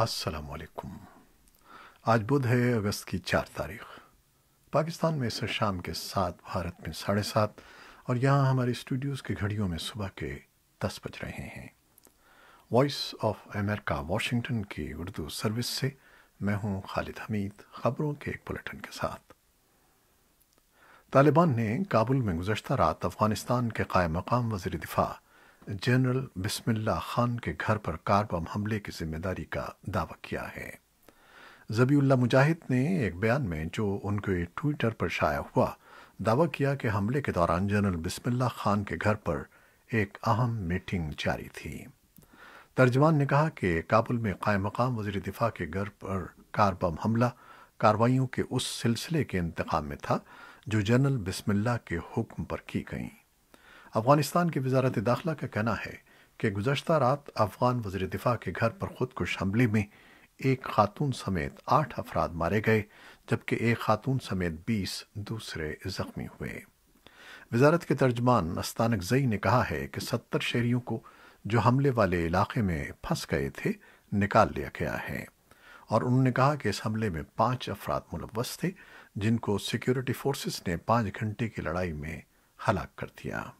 असलकुम आज बुध है अगस्त की चार तारीख पाकिस्तान में इसे शाम के सात भारत में साढ़े सात और यहाँ हमारे स्टूडियोज़ की घड़ियों में सुबह के दस बज रहे हैं वॉइस ऑफ अमेरिका वाशिंगटन की उर्दू सर्विस से मैं हूँ खालिद हमीद खबरों के एक बुलेटिन के साथ तालिबान ने काबुल में गुजशत रात अफगानिस्तान के कायम मकाम वजीर दिफा जनरल बिस्मिल्ला खान के घर पर कार बम हमले की जिम्मेदारी का दावा किया है जबीउल्ला मुजाहिद ने एक बयान में जो उनके ट्विटर पर शाया हुआ दावा किया कि हमले के दौरान जनरल बिस्मिल्ला खान के घर पर एक अहम मीटिंग जारी थी तर्जमान ने कहा कि काबुल में कायम मकाम वजीर दिफा के घर पर कार बम हमला कार्रवाइयों के उस सिलसिले के इंतकाम में था जो जनरल बिस्मिल्ला के हुक्म पर की गई अफगानिस्तान की वजारत दाखिला का कहना है कि गुजशत रात अफगान वजी दिफा के घर पर खुदकुश हमले में एक खातून समेत आठ अफराद मारे गए जबकि एक खातून समेत बीस दूसरे जख्मी हुए वजारत के तर्जमान अस्तानक जई ने कहा है कि सत्तर शहरियों को जो हमले वाले इलाके में फंस गए थे निकाल लिया गया है और उन्होंने कहा कि इस हमले में पांच अफराद मुलवस थे जिनको सिक्योरिटी फोर्सेस ने पांच घंटे की लड़ाई में हलाक कर दिया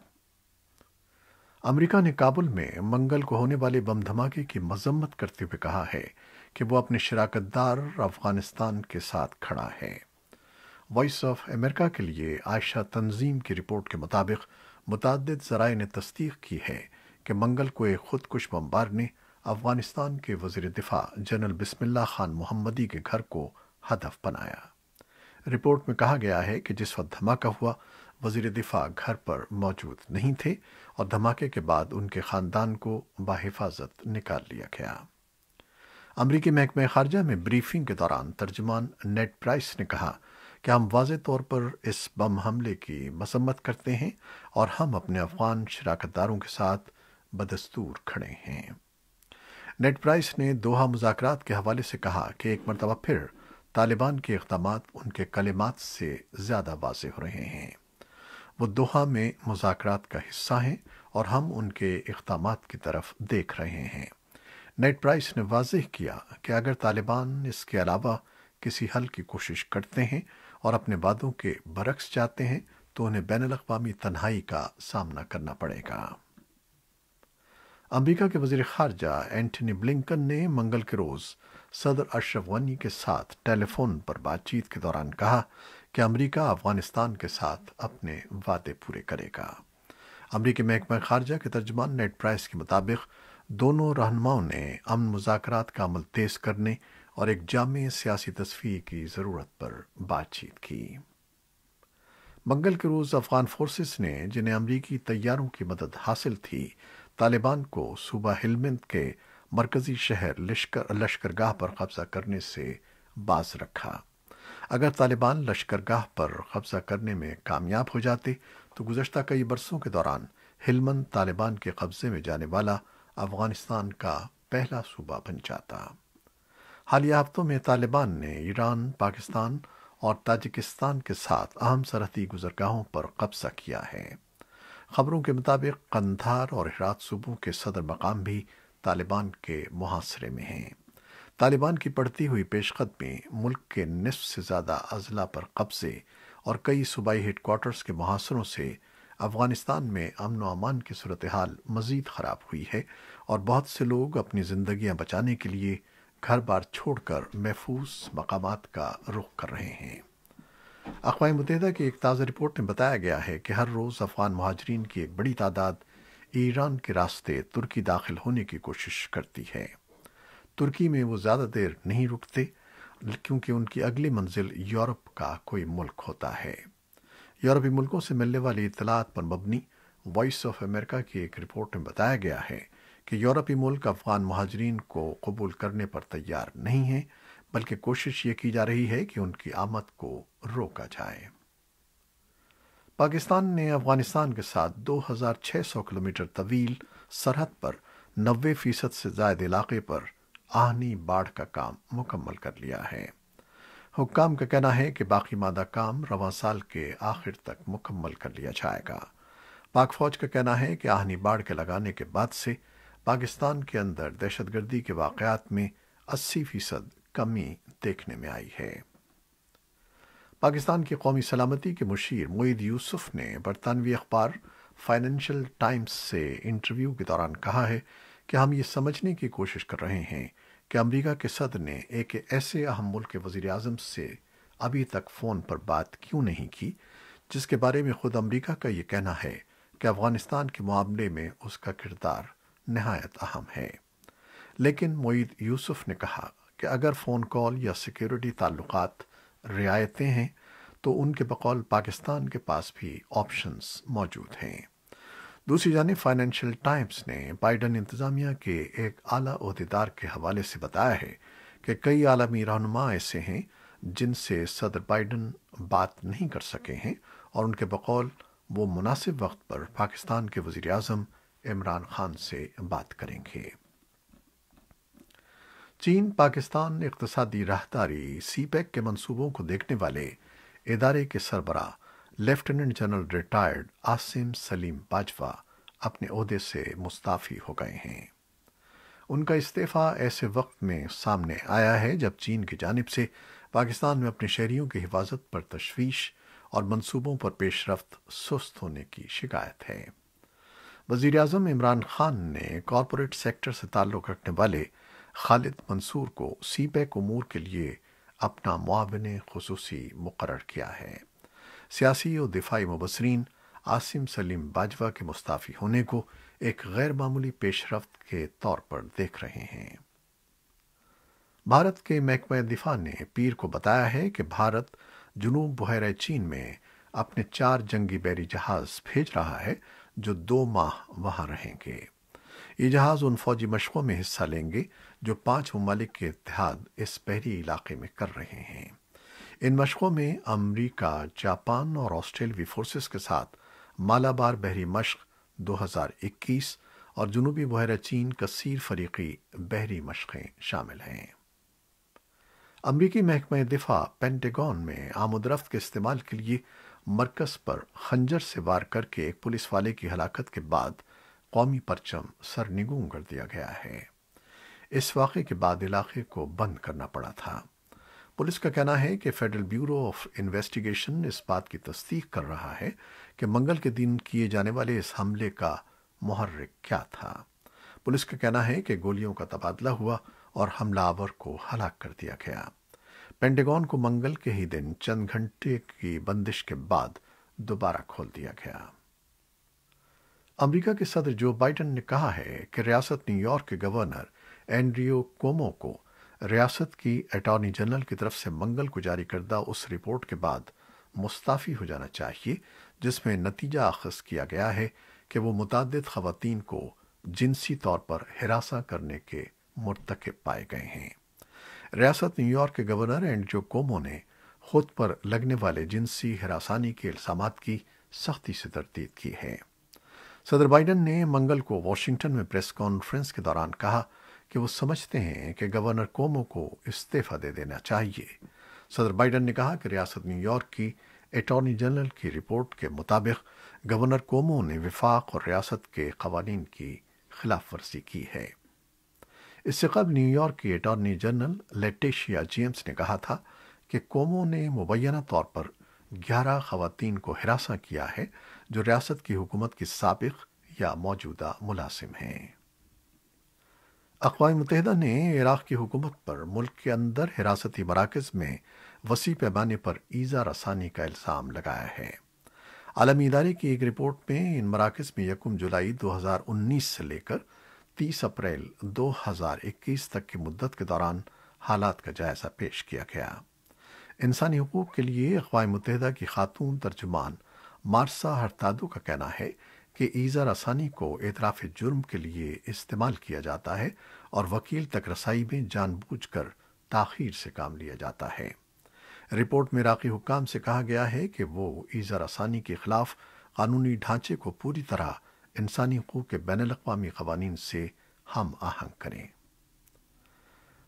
अमेरिका ने काबुल में मंगल को होने वाले बम धमाके की मजम्मत करते हुए कहा है कि वो अपने शराकतदार अफगानिस्तान के साथ खड़ा है वॉइस ऑफ अमेरिका के लिए आयशा तंजीम की रिपोर्ट के मुताबिक मुतद जराये ने तस्दीक की है कि मंगल को एक खुदकुश बम्बार ने अफगानिस्तान के वजीर दिफा जनरल बिस्मिल्ला खान मोहम्मदी के घर को हदफ बनाया रिपोर्ट में कहा गया है कि जिस वक्त धमाका हुआ वजीर दिफा घर पर मौजूद नहीं थे और धमाके के बाद उनके ख़ानदान को बाहिफाजत निकाल लिया गया अमरीकी महकमे खारजा में ब्रीफिंग के दौरान तर्जमान नेट प्राइस ने कहा कि हम वाज तौर पर इस बम हमले की मसम्मत करते हैं और हम अपने अफगान शराकत दारों के साथ बदस्तूर खड़े हैं नेट प्राइस ने दोहा मुजाकरात के हवाले से कहा कि एक मरतबा फिर तालिबान के इकदाम उनके कलिमात से ज़्यादा वाज हो रहे हैं वो दोहा में मुजाकरात का हिस्सा हैं और हम उनके इकदाम की तरफ देख रहे हैं नेट प्राइस ने वाजह किया कि अगर तालिबान इसके अलावा किसी हल की कोशिश करते हैं और अपने वादों के बरक्स जाते हैं तो उन्हें बैन अवी तन्हाई का सामना करना पड़ेगा अमरीका के वजीर खारजा एंटनी ब्लिंकन ने मंगल के रोज सदर अशरफ वनी के साथ टेलीफोन पर बातचीत के दौरान कहा कि अमेरिका अफगानिस्तान के साथ अपने वादे पूरे करेगा अमरीकी महकमा खारजा के तर्जमान नेट प्राइस के मुताबिक दोनों रहनुमाओं ने अमन मुजाकर का अमल तेज करने और एक जाम सियासी तस्वीर की ज़रूरत पर बातचीत की मंगल के रोज़ अफगान फोर्सेस ने जिन्हें अमरीकी तैयारों की मदद हासिल थी तालिबान को सूबह हिलमिंद के मरकजी शहर लश्कर लश्करगाह पर कब्जा करने से बाज रखा अगर तालिबान लश्करगाह पर कब्जा करने में कामयाब हो जाते तो गुजशत कई बरसों के दौरान हिलमन तालिबान के कब्जे में जाने वाला अफगानिस्तान का पहला सूबा बन जाता हालिया हफ्तों में तालिबान ने ईरान पाकिस्तान और ताजिकिस्तान के साथ अहम सरहदी गुजरगाहों पर कब्जा किया है खबरों के मुताबिक कंधार और हिरात सूबों के सदर मकाम भी तालिबान के मुहासरे में हैं तालिबान की पड़ती हुई पेशकत में मुल्क के निसफ से ज़्यादा अजला पर कब्ज़े और कई सूबाई हेडक्वार्टर्स के मुहासरों से अफगानिस्तान में अमन अमान की सूरत हाल मज़ीद ख़राब हुई है और बहुत से लोग अपनी ज़िंदगियां बचाने के लिए घर बार छोड़कर महफूज मकाम का रुख कर रहे हैं अकवा मुतहदा की एक ताज़ा रिपोर्ट में बताया गया है कि हर रोज़ अफ़गान महाजरीन की एक बड़ी तादाद ईरान के रास्ते तुर्की दाखिल होने की कोशिश करती है तुर्की में वो ज़्यादा देर नहीं रुकते क्योंकि उनकी अगली मंजिल यूरोप का कोई मुल्क होता है यूरोपी मुल्कों से मिलने वाली इतलात पर मबनी वॉइस ऑफ अमेरिका की एक रिपोर्ट में बताया गया है कि यूरोपी मुल्क अफगान महाजरीन को कबूल करने पर तैयार नहीं है बल्कि कोशिश ये की जा रही है कि उनकी आमद को रोका जाए पाकिस्तान ने अफगानिस्तान के साथ 2600 किलोमीटर तवील सरहद पर 90 फीसद से ज्यादा इलाके पर आहनी बाढ़ का काम मुकम्मल कर लिया है हुक्काम का कहना है कि बाकी मादा काम रवा साल के आखिर तक मुकम्मल कर लिया जाएगा पाक फौज का कहना है कि आहनी बाढ़ के लगाने के बाद से पाकिस्तान के अंदर दहशतगर्दी के वाकयात में 80 फीसद कमी देखने में आई है पाकिस्तान की कौमी सलामती के मुशीर मोईद यूसुफ ने बरतानवी अखबार फाइनेंशियल टाइम्स से इंटरव्यू के दौरान कहा है कि हम ये समझने की कोशिश कर रहे हैं कि अमरीका के सदर ने एक ऐसे अहम मुल्क के वजीर अजम से अभी तक फ़ोन पर बात क्यों नहीं की जिसके बारे में खुद अमरीका का यह कहना है कि अफगानिस्तान के मामले में उसका किरदार नहायत अहम है लेकिन मोईद यूसुफ ने कहा कि अगर फ़ोन कॉल या सिक्योरिटी ताल्लुक रियायतें हैं तो उनके बकौल पाकिस्तान के पास भी ऑप्शंस मौजूद हैं दूसरी जानी फाइनेंशियल टाइम्स ने बाइडन इंतजामिया के एक आला अहदेदार के हवाले से बताया है कि कई आलमी रहनुमा ऐसे हैं जिनसे सदर बाइडन बात नहीं कर सके हैं और उनके बकौल वो मुनासिब वक्त पर पाकिस्तान के वजीर अजम इमरान खान से बात करेंगे चीन पाकिस्तान इकतदी राहदारी CPEC e e e के मनसूबों को देखने वाले इदारे के सरबरा lieutenant general retired Asim Saleem Bajwa अपने अहदे से मुस्ताफ़ी हो गए हैं उनका इस्तीफ़ा ऐसे वक्त में सामने आया है जब चीन की जानब से पाकिस्तान में अपने शहरियों की हिफाजत पर तशवीश और मंसूबों पर पेशरफ सुस्त होने की शिकायत है वजीर अजम इमरान खान ने कॉरपोरेट सेक्टर से ताल्लुक़ रखने वाले खालिद मंसूर को सी पैक अमूर के लिए अपना मुआवन खसूसी मुकर किया है सियासी और दिफाई मुबसरीन आसिम सलीम बाजवा के मुस्ताफी होने को एक गैर मामूली पेशरफ के तौर पर देख रहे हैं भारत के महकमा दिफा ने पीर को बताया है कि भारत जुनूब बहर चीन में अपने चार जंगी बैरी जहाज भेज रहा है जो दो माह वहां रहेंगे ये जहाज उन फौजी मशकों में हिस्सा लेंगे जो पांच ममालिक के इतिहाद इस बहरी इलाके में कर रहे हैं इन मशकों में अमरीका जापान और ऑस्ट्रेलवी फोर्सेस के साथ मालाबार बहरी मशक 2021 और जुनूबी बहरा चीन कसीर फरीकी बहरी मशकें शामिल हैं अमरीकी महकमे दिफा पेंटेगॉन में आमदरफ्त के इस्तेमाल के लिए मरकज पर खंजर से वार करके एक पुलिस वाले की हलाकत के बाद कौमी परचम सरनिगुम कर दिया गया है इस वाक़े के बाद इलाके को बंद करना पड़ा था पुलिस का कहना है कि फेडरल ब्यूरो ऑफ इन्वेस्टिगेशन इस बात की तस्दीक कर रहा है कि मंगल के दिन किए जाने वाले इस हमले का मुहर्रिक क्या था पुलिस का कहना है कि गोलियों का तबादला हुआ और हमलावर को हलाक कर दिया गया पेंटागन को मंगल के ही दिन चंद घंटे की बंदिश के बाद दोबारा खोल दिया गया अमेरिका के सदर जो बाइडन ने कहा है कि रियासत न्यूयॉर्क के गवर्नर एंड्रियो कोमो को रियासत की अटॉर्नी जनरल की तरफ से मंगल को जारी करदा उस रिपोर्ट के बाद मुस्ताफ़ी हो जाना चाहिए जिसमें नतीजा अखज किया गया है कि वो मुतद खवतान को जिनसी तौर पर हिरासा करने के मरतकब पाए गए हैं रियासत न्यूयॉर्क के गवर्नर एंड्रो कोमो ने खुद पर लगने वाले जिनसी हिरासानी के इल्जाम की सख्ती से तरतीब की है सदर बाइडन ने मंगल को वॉशिंगटन में प्रेस कॉन्फ्रेंस के दौरान कहा कि वो समझते हैं कि गवर्नर कोमो को इस्तीफा दे देना चाहिए सदर बाइडन ने कहा कि रियासत न्यूयॉर्क की अटॉर्नी जनरल की रिपोर्ट के मुताबिक गवर्नर कोमो ने विफाक और रियासत के कवानीन की खिलाफ वर्जी की है इससे कब न्यूयॉर्क की अटॉर्नी जनरल लेटेशिया जेम्स ने कहा था कि कोमो ने मुबैना तौर पर 11 खवतान को हिरासा किया है जो रियासत की हुकूमत की सबक या मौजूदा मुलाजिम हैं अकवा मुतहदा ने इराक़ की हुकूमत पर मुल्क के अंदर हिरासती मराकज़ में वसी पैमाने पर ईज़ा रसानी का इल्ज़ाम लगाया है आलमी इदारे की एक रिपोर्ट में इन मराकज़ में यकम जुलाई 2019 से लेकर 30 अप्रैल 2021 तक की मुद्दत के दौरान हालात का जायजा पेश किया गया इंसानी हकूक के लिए अकवा मुतहदा की खातून तर्जुमान मारसा हरतादो का कहना है कि ईज़ा रसानी को एतराफ़ जुर्म के लिए इस्तेमाल किया जाता है और वकील तक रसाई में जानबूझकर ताखीर से काम लिया जाता है रिपोर्ट में राखी हुकाम से कहा गया है कि वो ईज़ा रसानी के खिलाफ कानूनी ढांचे को पूरी तरह इंसानी हकूक के बैन अवी कवानीन से हम आहंग करें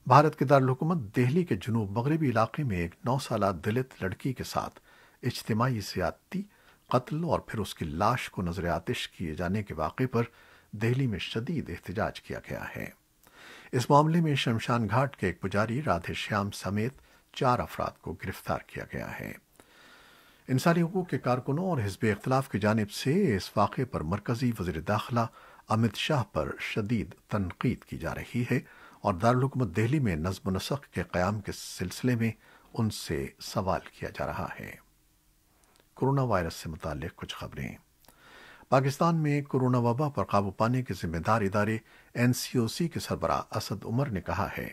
भारत के दारकूमत दिल्ली के जुनूब मगरबी इलाके में एक नौ साल दलित लड़की के साथ इज्तमाही सियाती कत्ल और फिर उसकी लाश को नजर आतिश किए जाने के वाक़े पर दिल्ली में शदीद एहतजाज किया गया है इस मामले में शमशान घाट के एक पुजारी राधे श्याम समेत चार अफराद को गिरफ्तार किया गया है इंसानी हकूक के कारकुनों और हिजब इख्तलाफ की जानब से इस वाक़े पर मरकजी वजीर दाखिला अमित शाह पर शदीद तनकीद की जा रही है और दारकूमत दिल्ली में नज्म के क्याम के सिलसिले में उनसे सवाल किया जा रहा है कोरोना वायरस से मुतालिक कुछ खबरें पाकिस्तान में कोरोना वबा पर काबू पाने के जिम्मेदार इदारे एनसीओसी के सरबरा असद उमर ने कहा है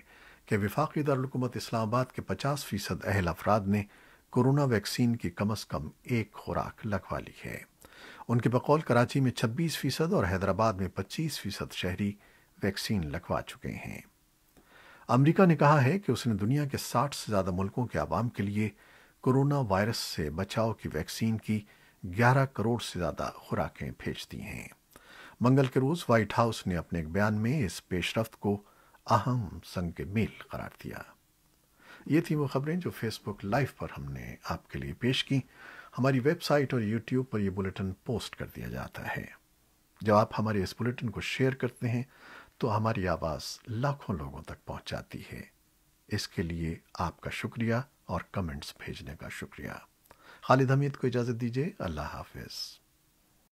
कि विफाकी दारकूमत इस्लामाबाद के 50 फीसद अहल अफराद ने कोरोना वैक्सीन की कम अज कम एक खुराक लगवा ली है उनके बकौल कराची में 26 फीसद और हैदराबाद में 25 फीसद शहरी वैक्सीन लगवा चुके हैं अमरीका ने कहा है कि उसने दुनिया के साठ से ज्यादा मुल्कों के आवाम के लिए कोरोना वायरस से बचाव की वैक्सीन की 11 करोड़ से ज्यादा खुराकें भेज दी हैं मंगल के रोज व्हाइट हाउस ने अपने एक बयान में इस पेशरफ्त को अहम संग मेल करार दिया ये थी वो खबरें जो फेसबुक लाइव पर हमने आपके लिए पेश की हमारी वेबसाइट और यूट्यूब पर यह बुलेटिन पोस्ट कर दिया जाता है जब आप हमारे इस बुलेटिन को शेयर करते हैं तो हमारी आवाज़ लाखों लोगों तक पहुंच जाती है इसके लिए आपका शुक्रिया और कमेंट्स भेजने का शुक्रिया खालिद हमीद को इजाज़त दीजिए अल्लाह हाफिज़